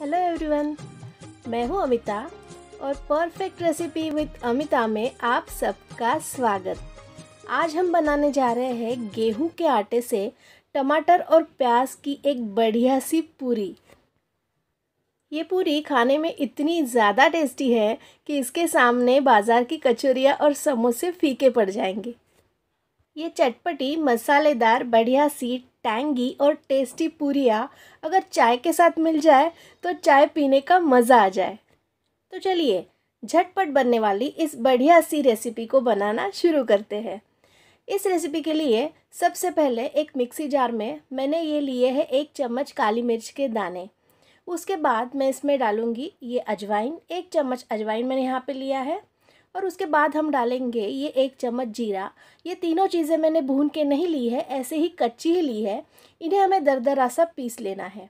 hello everyone मैं हूं अमिता और परफेक्ट रेसिपी विद अमिता में आप सबका स्वागत आज हम बनाने जा रहे हैं गेहूं के आटे से टमाटर और प्याज की एक बढ़िया सी पूरी ये पूरी खाने में इतनी ज़्यादा टेस्टी है कि इसके सामने बाज़ार की कचौरियाँ और समोसे फीके पड़ जाएंगे ये चटपटी मसालेदार बढ़िया सी टैंगी और टेस्टी पूरिया अगर चाय के साथ मिल जाए तो चाय पीने का मज़ा आ जाए तो चलिए झटपट बनने वाली इस बढ़िया सी रेसिपी को बनाना शुरू करते हैं इस रेसिपी के लिए सबसे पहले एक मिक्सी जार में मैंने ये लिए है एक चम्मच काली मिर्च के दाने उसके बाद मैं इसमें डालूँगी ये अजवाइन एक चम्मच अजवाइन मैंने यहाँ पे लिया है और उसके बाद हम डालेंगे ये एक चम्मच जीरा ये तीनों चीज़ें मैंने भून के नहीं ली है ऐसे ही कच्ची ही ली है इन्हें हमें दरदरा सा पीस लेना है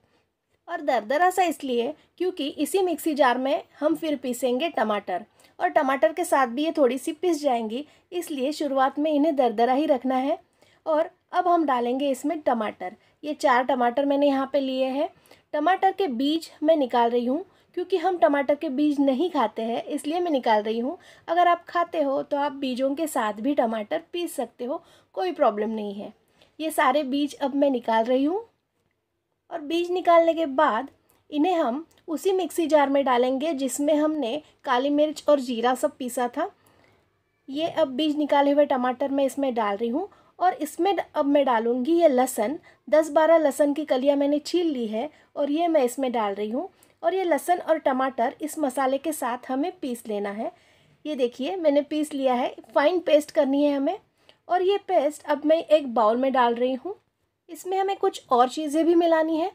और दरदरा सा इसलिए क्योंकि इसी मिक्सी जार में हम फिर पीसेंगे टमाटर और टमाटर के साथ भी ये थोड़ी सी पिस जाएंगी इसलिए शुरुआत में इन्हें दरदरा ही रखना है और अब हम डालेंगे इसमें टमाटर ये चार टमाटर मैंने यहाँ पे लिए हैं टमाटर के बीज मैं निकाल रही हूँ क्योंकि हम टमाटर के बीज नहीं खाते हैं इसलिए मैं निकाल रही हूँ अगर आप खाते हो तो आप बीजों के साथ भी टमाटर पीस सकते हो कोई प्रॉब्लम नहीं है ये सारे बीज अब मैं निकाल रही हूँ और बीज निकालने के बाद इन्हें हम उसी मिक्सी जार में डालेंगे जिसमें हमने काली मिर्च और जीरा सब पीसा था ये अब बीज निकाले हुए टमाटर मैं इसमें डाल रही हूँ और इसमें अब मैं डालूँगी ये लहसन दस बारह लहसन की कलियाँ मैंने छील ली है और ये मैं इसमें डाल रही हूँ और ये लहसुन और टमाटर इस मसाले के साथ हमें पीस लेना है ये देखिए मैंने पीस लिया है फाइन पेस्ट करनी है हमें और ये पेस्ट अब मैं एक बाउल में डाल रही हूँ इसमें हमें कुछ और चीज़ें भी मिलानी है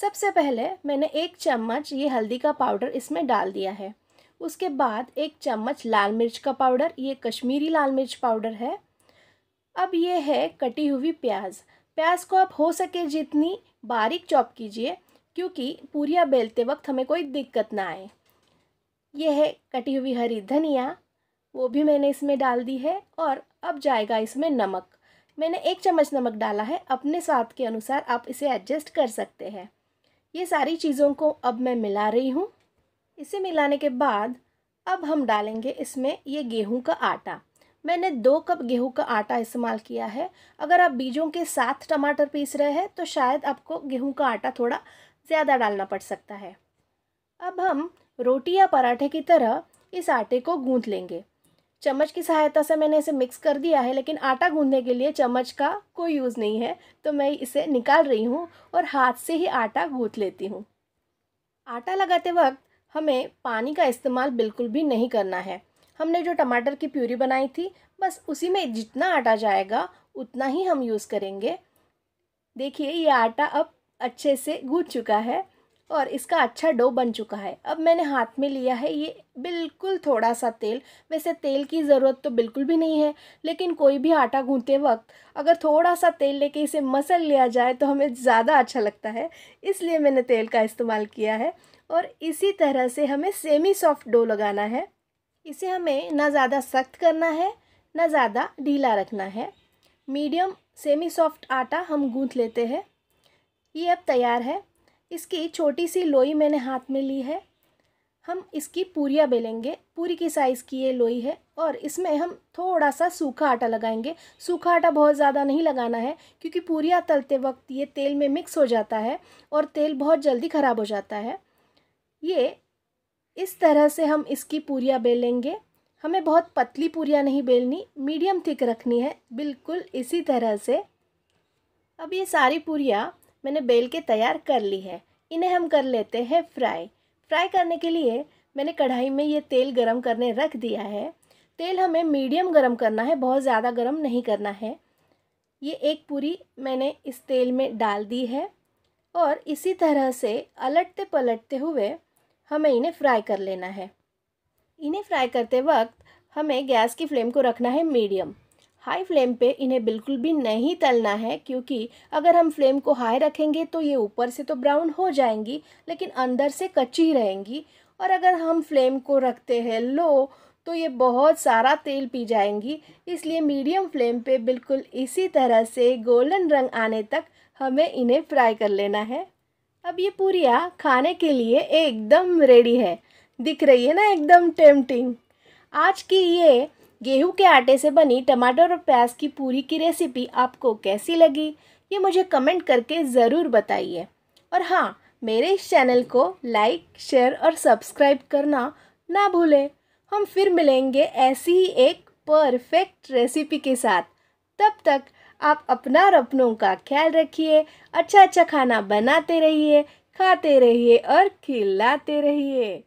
सबसे पहले मैंने एक चम्मच ये हल्दी का पाउडर इसमें डाल दिया है उसके बाद एक चम्मच लाल मिर्च का पाउडर ये कश्मीरी लाल मिर्च पाउडर है अब ये है कटी हुई प्याज प्याज को आप हो सके जितनी बारीक चॉप कीजिए क्योंकि पूरिया बेलते वक्त हमें कोई दिक्कत ना आए यह है कटी हुई हरी धनिया वो भी मैंने इसमें डाल दी है और अब जाएगा इसमें नमक मैंने एक चम्मच नमक डाला है अपने स्वाद के अनुसार आप इसे एडजस्ट कर सकते हैं ये सारी चीज़ों को अब मैं मिला रही हूँ इसे मिलाने के बाद अब हम डालेंगे इसमें ये गेहूं का आटा मैंने दो कप गेहूं का आटा इस्तेमाल किया है अगर आप बीजों के साथ टमाटर पीस रहे हैं तो शायद आपको गेहूं का आटा थोड़ा ज़्यादा डालना पड़ सकता है अब हम रोटी या पराठे की तरह इस आटे को गूँथ लेंगे चम्मच की सहायता से मैंने इसे मिक्स कर दिया है लेकिन आटा गूँधने के लिए चम्मच का कोई यूज़ नहीं है तो मैं इसे निकाल रही हूँ और हाथ से ही आटा गूँथ लेती हूँ आटा लगाते वक्त हमें पानी का इस्तेमाल बिल्कुल भी नहीं करना है हमने जो टमाटर की प्यूरी बनाई थी बस उसी में जितना आटा जाएगा उतना ही हम यूज़ करेंगे देखिए ये आटा अब अच्छे से गूँज चुका है और इसका अच्छा डो बन चुका है अब मैंने हाथ में लिया है ये बिल्कुल थोड़ा सा तेल वैसे तेल की ज़रूरत तो बिल्कुल भी नहीं है लेकिन कोई भी आटा गूँते वक्त अगर थोड़ा सा तेल लेके इसे मसल लिया जाए तो हमें ज़्यादा अच्छा लगता है इसलिए मैंने तेल का इस्तेमाल किया है और इसी तरह से हमें सेमी सॉफ्ट डो लगाना है इसे हमें ना ज़्यादा सख्त करना है ना ज़्यादा ढीला रखना है मीडियम सेमी सॉफ्ट आटा हम गूँथ लेते हैं ये अब तैयार है इसकी छोटी सी लोई मैंने हाथ में ली है हम इसकी पूरियाँ बेलेंगे पूरी की साइज़ की ये लोई है और इसमें हम थोड़ा सा सूखा आटा लगाएंगे सूखा आटा बहुत ज़्यादा नहीं लगाना है क्योंकि पूरियाँ तलते वक्त ये तेल में मिक्स हो जाता है और तेल बहुत जल्दी ख़राब हो जाता है ये इस तरह से हम इसकी पूरियाँ बेलेंगे हमें बहुत पतली पूरियाँ नहीं बेलनी मीडियम थिक रखनी है बिल्कुल इसी तरह से अब ये सारी पूरियाँ मैंने बेल के तैयार कर ली है इन्हें हम कर लेते हैं फ्राई फ्राई करने के लिए मैंने कढ़ाई में ये तेल गरम करने रख दिया है तेल हमें मीडियम गरम करना है बहुत ज़्यादा गरम नहीं करना है ये एक पूरी मैंने इस तेल में डाल दी है और इसी तरह से अलटते पलटते हुए हमें इन्हें फ्राई कर लेना है इन्हें फ्राई करते वक्त हमें गैस की फ्लेम को रखना है मीडियम हाई फ्लेम पे इन्हें बिल्कुल भी नहीं तलना है क्योंकि अगर हम फ्लेम को हाई रखेंगे तो ये ऊपर से तो ब्राउन हो जाएंगी लेकिन अंदर से कच्ची रहेंगी और अगर हम फ्लेम को रखते हैं लो तो ये बहुत सारा तेल पी जाएंगी इसलिए मीडियम फ्लेम पे बिल्कुल इसी तरह से गोल्डन रंग आने तक हमें इन्हें फ्राई कर लेना है अब ये पूरिया खाने के लिए एकदम रेडी है दिख रही है ना एकदम टेम्पटिंग आज की ये गेहूं के आटे से बनी टमाटर और प्याज की पूरी की रेसिपी आपको कैसी लगी ये मुझे कमेंट करके ज़रूर बताइए और हाँ मेरे इस चैनल को लाइक शेयर और सब्सक्राइब करना ना भूलें हम फिर मिलेंगे ऐसी ही एक परफेक्ट रेसिपी के साथ तब तक आप अपना और अपनों का ख्याल रखिए अच्छा अच्छा खाना बनाते रहिए खाते रहिए और खिलाते रहिए